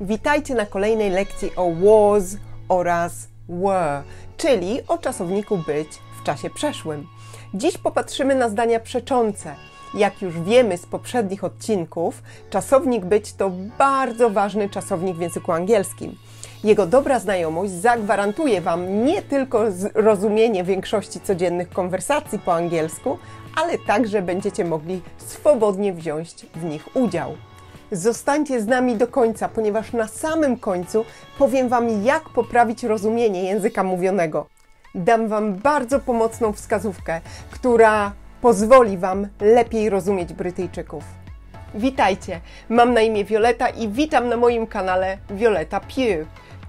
Witajcie na kolejnej lekcji o was oraz were, czyli o czasowniku być w czasie przeszłym. Dziś popatrzymy na zdania przeczące. Jak już wiemy z poprzednich odcinków, czasownik być to bardzo ważny czasownik w języku angielskim. Jego dobra znajomość zagwarantuje Wam nie tylko rozumienie większości codziennych konwersacji po angielsku, ale także będziecie mogli swobodnie wziąć w nich udział. Zostańcie z nami do końca, ponieważ na samym końcu powiem Wam, jak poprawić rozumienie języka mówionego. Dam Wam bardzo pomocną wskazówkę, która pozwoli Wam lepiej rozumieć Brytyjczyków. Witajcie, mam na imię Violeta i witam na moim kanale Violeta Pugh.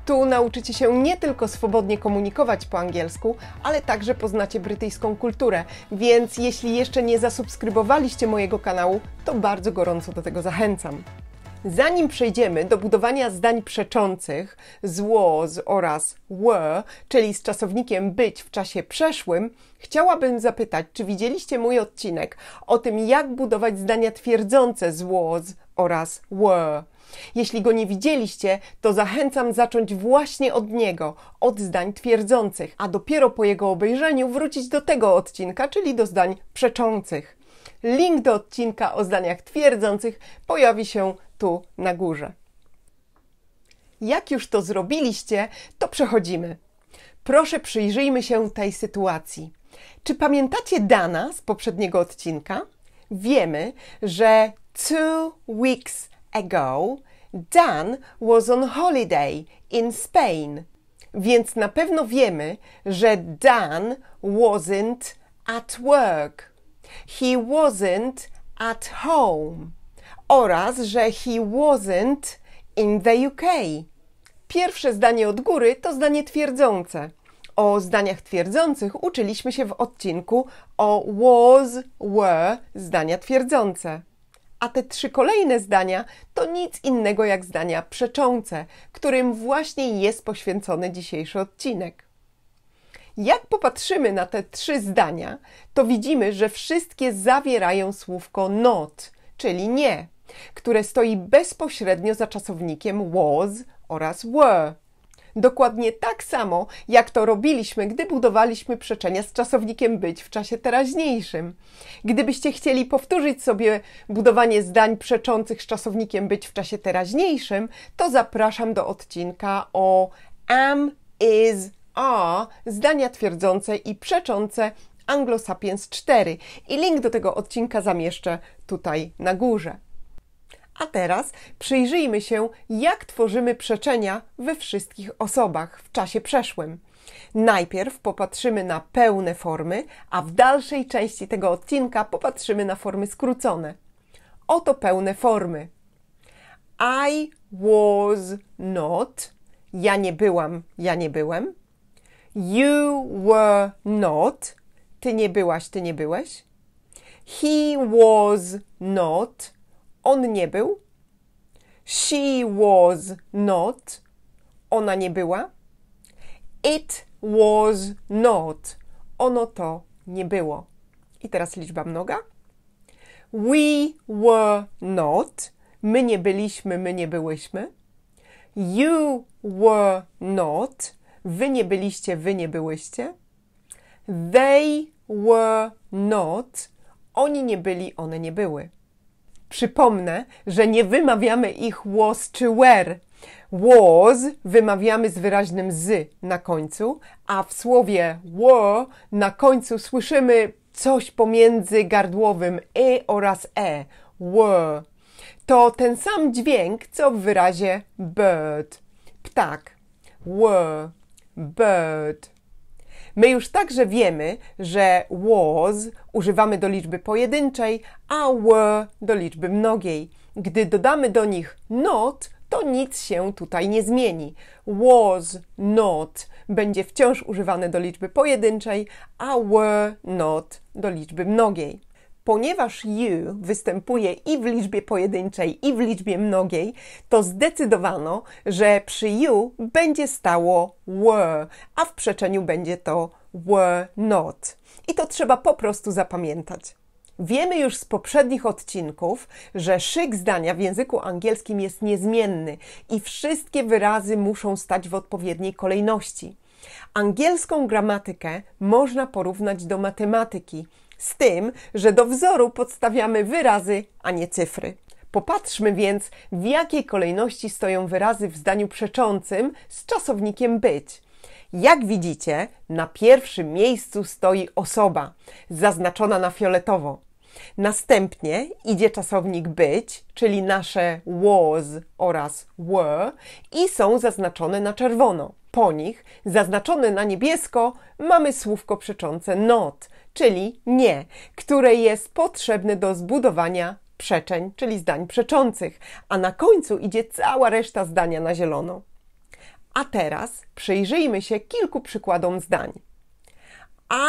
Tu nauczycie się nie tylko swobodnie komunikować po angielsku, ale także poznacie brytyjską kulturę, więc jeśli jeszcze nie zasubskrybowaliście mojego kanału, to bardzo gorąco do tego zachęcam. Zanim przejdziemy do budowania zdań przeczących z was oraz were, czyli z czasownikiem być w czasie przeszłym, chciałabym zapytać, czy widzieliście mój odcinek o tym, jak budować zdania twierdzące z was oraz were. Jeśli go nie widzieliście, to zachęcam zacząć właśnie od niego, od zdań twierdzących, a dopiero po jego obejrzeniu wrócić do tego odcinka, czyli do zdań przeczących. Link do odcinka o zdaniach twierdzących pojawi się tu na górze. Jak już to zrobiliście, to przechodzimy. Proszę przyjrzyjmy się tej sytuacji. Czy pamiętacie Dana z poprzedniego odcinka? Wiemy, że two weeks ago, Dan was on holiday in Spain. Więc na pewno wiemy, że Dan wasn't at work. He wasn't at home. Oraz, że he wasn't in the UK. Pierwsze zdanie od góry to zdanie twierdzące. O zdaniach twierdzących uczyliśmy się w odcinku o was, were zdania twierdzące. A te trzy kolejne zdania to nic innego jak zdania przeczące, którym właśnie jest poświęcony dzisiejszy odcinek. Jak popatrzymy na te trzy zdania, to widzimy, że wszystkie zawierają słówko not, czyli nie, które stoi bezpośrednio za czasownikiem was oraz were. Dokładnie tak samo, jak to robiliśmy, gdy budowaliśmy przeczenia z czasownikiem być w czasie teraźniejszym. Gdybyście chcieli powtórzyć sobie budowanie zdań przeczących z czasownikiem być w czasie teraźniejszym, to zapraszam do odcinka o am, is, are, zdania twierdzące i przeczące Anglo Sapiens 4 i link do tego odcinka zamieszczę tutaj na górze. A teraz przyjrzyjmy się, jak tworzymy przeczenia we wszystkich osobach w czasie przeszłym. Najpierw popatrzymy na pełne formy, a w dalszej części tego odcinka popatrzymy na formy skrócone. Oto pełne formy. I was not. Ja nie byłam, ja nie byłem. You were not. Ty nie byłaś, ty nie byłeś. He was not on nie był. She was not. Ona nie była. It was not. Ono to nie było. I teraz liczba mnoga. We were not. My nie byliśmy, my nie byłyśmy. You were not. Wy nie byliście, wy nie byłyście. They were not. Oni nie byli, one nie były. Przypomnę, że nie wymawiamy ich was czy were. Was wymawiamy z wyraźnym z na końcu, a w słowie were na końcu słyszymy coś pomiędzy gardłowym e oraz e. Were To ten sam dźwięk, co w wyrazie bird. Ptak. Were Bird. My już także wiemy, że was używamy do liczby pojedynczej, a were do liczby mnogiej. Gdy dodamy do nich not, to nic się tutaj nie zmieni. Was not będzie wciąż używane do liczby pojedynczej, a were not do liczby mnogiej ponieważ you występuje i w liczbie pojedynczej, i w liczbie mnogiej, to zdecydowano, że przy you będzie stało were, a w przeczeniu będzie to were not. I to trzeba po prostu zapamiętać. Wiemy już z poprzednich odcinków, że szyk zdania w języku angielskim jest niezmienny i wszystkie wyrazy muszą stać w odpowiedniej kolejności. Angielską gramatykę można porównać do matematyki z tym, że do wzoru podstawiamy wyrazy, a nie cyfry. Popatrzmy więc, w jakiej kolejności stoją wyrazy w zdaniu przeczącym z czasownikiem być. Jak widzicie, na pierwszym miejscu stoi osoba, zaznaczona na fioletowo. Następnie idzie czasownik być, czyli nasze was oraz were i są zaznaczone na czerwono. Po nich, zaznaczone na niebiesko, mamy słówko przeczące not, czyli nie, które jest potrzebne do zbudowania przeczeń, czyli zdań przeczących, a na końcu idzie cała reszta zdania na zielono. A teraz przyjrzyjmy się kilku przykładom zdań.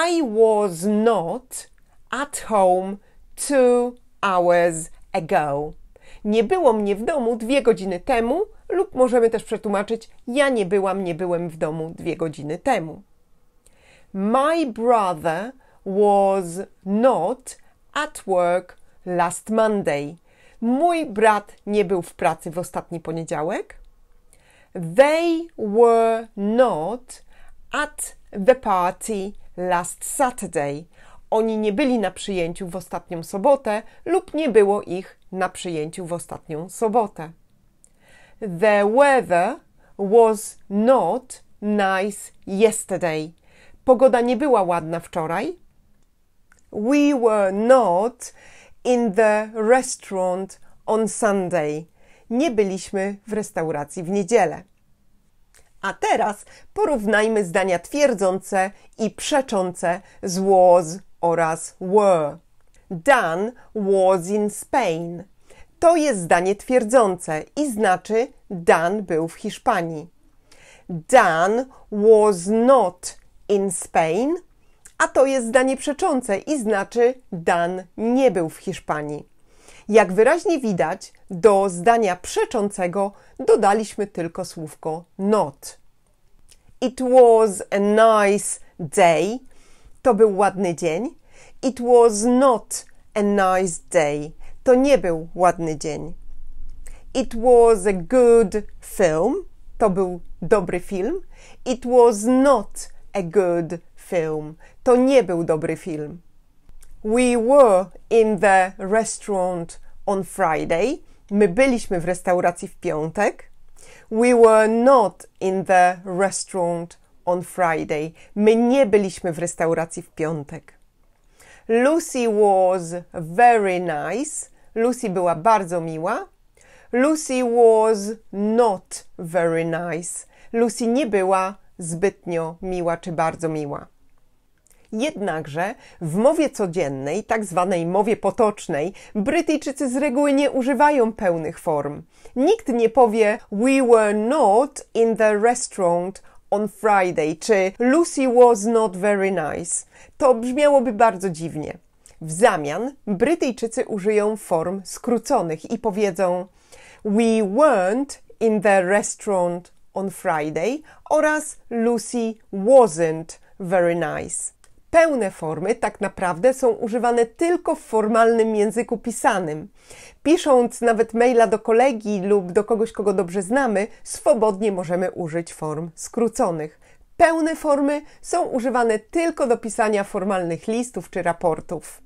I was not at home two hours ago. Nie było mnie w domu dwie godziny temu, lub możemy też przetłumaczyć: Ja nie byłam, nie byłem w domu dwie godziny temu. My brother was not at work last Monday. Mój brat nie był w pracy w ostatni poniedziałek. They were not at the party last Saturday. Oni nie byli na przyjęciu w ostatnią sobotę lub nie było ich na przyjęciu w ostatnią sobotę. The weather was not nice yesterday. Pogoda nie była ładna wczoraj. We were not in the restaurant on Sunday. Nie byliśmy w restauracji w niedzielę. A teraz porównajmy zdania twierdzące i przeczące z was oraz were. Dan was in Spain. To jest zdanie twierdzące i znaczy Dan był w Hiszpanii. Dan was not in Spain a to jest zdanie przeczące i znaczy Dan nie był w Hiszpanii. Jak wyraźnie widać, do zdania przeczącego dodaliśmy tylko słówko not. It was a nice day. To był ładny dzień. It was not a nice day. To nie był ładny dzień. It was a good film. To był dobry film. It was not a good film. To nie był dobry film. We were in the restaurant on Friday. My byliśmy w restauracji w piątek. We were not in the restaurant on Friday. My nie byliśmy w restauracji w piątek. Lucy was very nice. Lucy była bardzo miła. Lucy was not very nice. Lucy nie była zbytnio miła czy bardzo miła. Jednakże w mowie codziennej, tak zwanej mowie potocznej, Brytyjczycy z reguły nie używają pełnych form. Nikt nie powie We were not in the restaurant on Friday czy Lucy was not very nice. To brzmiałoby bardzo dziwnie. W zamian Brytyjczycy użyją form skróconych i powiedzą We weren't in the restaurant on Friday oraz Lucy wasn't very nice pełne formy tak naprawdę są używane tylko w formalnym języku pisanym. Pisząc nawet maila do kolegi lub do kogoś, kogo dobrze znamy, swobodnie możemy użyć form skróconych. Pełne formy są używane tylko do pisania formalnych listów czy raportów.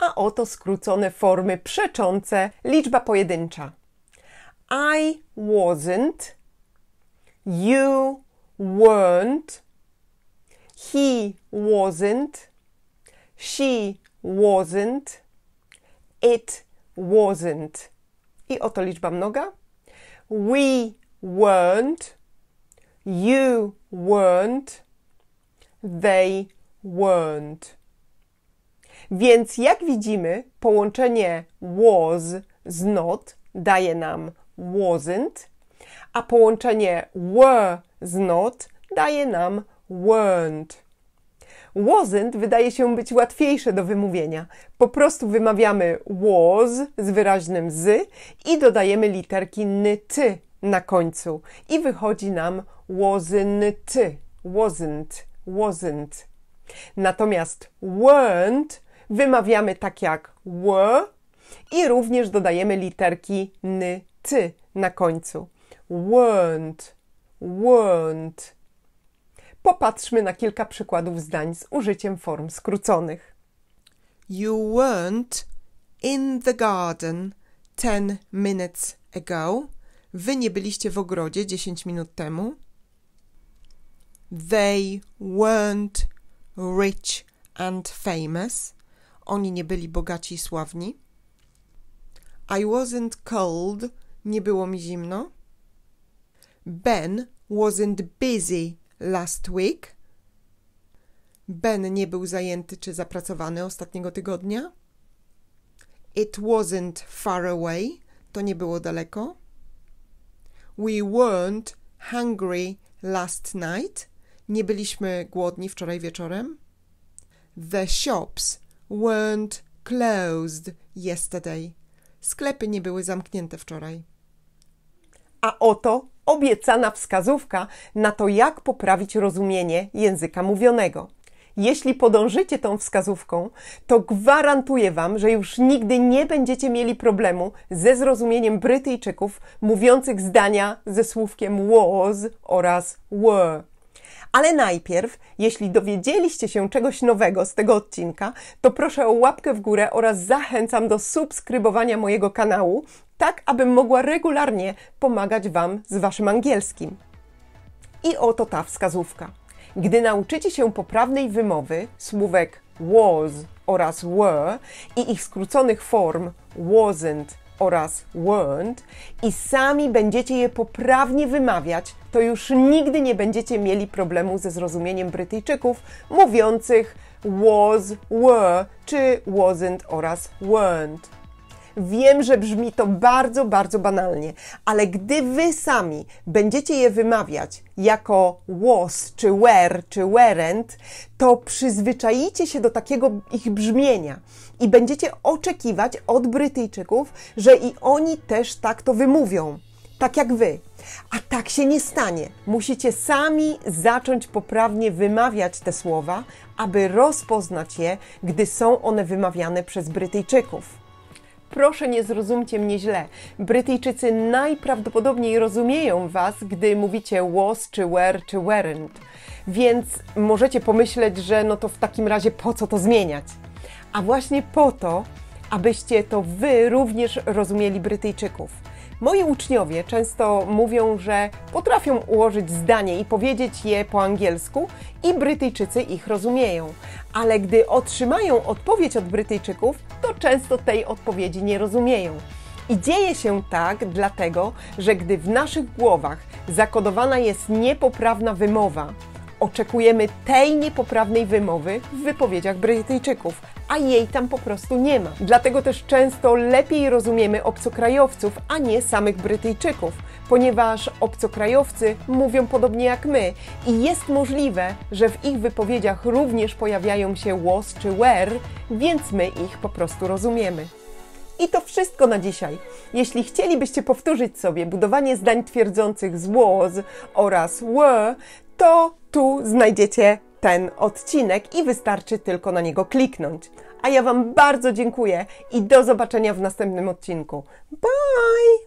A oto skrócone formy przeczące, liczba pojedyncza. I wasn't, you weren't, He wasn't. She wasn't. It wasn't. I oto liczba mnoga. We weren't. You weren't. They weren't. Więc jak widzimy, połączenie was z not daje nam wasn't, a połączenie were z not daje nam weren't. Wasn't wydaje się być łatwiejsze do wymówienia. Po prostu wymawiamy was z wyraźnym z i dodajemy literki ty na końcu i wychodzi nam wasn't, wasn't, wasn't. Natomiast weren't wymawiamy tak jak were i również dodajemy literki n, ty na końcu. Weren't, weren't. Popatrzmy na kilka przykładów zdań z użyciem form skróconych. You weren't in the garden ten minutes ago. Wy nie byliście w ogrodzie 10 minut temu. They weren't rich and famous. Oni nie byli bogaci i sławni. I wasn't cold. Nie było mi zimno. Ben wasn't busy last week? Ben nie był zajęty czy zapracowany ostatniego tygodnia? It wasn't far away. To nie było daleko. We weren't hungry last night. Nie byliśmy głodni wczoraj wieczorem. The shops weren't closed yesterday. Sklepy nie były zamknięte wczoraj. A oto obiecana wskazówka na to, jak poprawić rozumienie języka mówionego. Jeśli podążycie tą wskazówką, to gwarantuję Wam, że już nigdy nie będziecie mieli problemu ze zrozumieniem Brytyjczyków mówiących zdania ze słówkiem was oraz were. Ale najpierw, jeśli dowiedzieliście się czegoś nowego z tego odcinka, to proszę o łapkę w górę oraz zachęcam do subskrybowania mojego kanału, tak abym mogła regularnie pomagać Wam z Waszym angielskim. I oto ta wskazówka. Gdy nauczycie się poprawnej wymowy słówek was oraz were i ich skróconych form wasn't oraz weren't i sami będziecie je poprawnie wymawiać, to już nigdy nie będziecie mieli problemu ze zrozumieniem Brytyjczyków mówiących was, were czy wasn't oraz weren't. Wiem, że brzmi to bardzo, bardzo banalnie, ale gdy wy sami będziecie je wymawiać jako was, czy were, czy werent, to przyzwyczajicie się do takiego ich brzmienia i będziecie oczekiwać od Brytyjczyków, że i oni też tak to wymówią, tak jak wy. A tak się nie stanie. Musicie sami zacząć poprawnie wymawiać te słowa, aby rozpoznać je, gdy są one wymawiane przez Brytyjczyków. Proszę nie zrozumcie mnie źle. Brytyjczycy najprawdopodobniej rozumieją Was, gdy mówicie was, czy were, czy weren't. Więc możecie pomyśleć, że no to w takim razie po co to zmieniać? A właśnie po to, abyście to Wy również rozumieli Brytyjczyków. Moi uczniowie często mówią, że potrafią ułożyć zdanie i powiedzieć je po angielsku i Brytyjczycy ich rozumieją. Ale gdy otrzymają odpowiedź od Brytyjczyków, to często tej odpowiedzi nie rozumieją. I dzieje się tak dlatego, że gdy w naszych głowach zakodowana jest niepoprawna wymowa, Oczekujemy tej niepoprawnej wymowy w wypowiedziach Brytyjczyków, a jej tam po prostu nie ma. Dlatego też często lepiej rozumiemy obcokrajowców, a nie samych Brytyjczyków, ponieważ obcokrajowcy mówią podobnie jak my i jest możliwe, że w ich wypowiedziach również pojawiają się was czy were, więc my ich po prostu rozumiemy. I to wszystko na dzisiaj. Jeśli chcielibyście powtórzyć sobie budowanie zdań twierdzących z was oraz were, to tu znajdziecie ten odcinek i wystarczy tylko na niego kliknąć. A ja Wam bardzo dziękuję i do zobaczenia w następnym odcinku. Bye!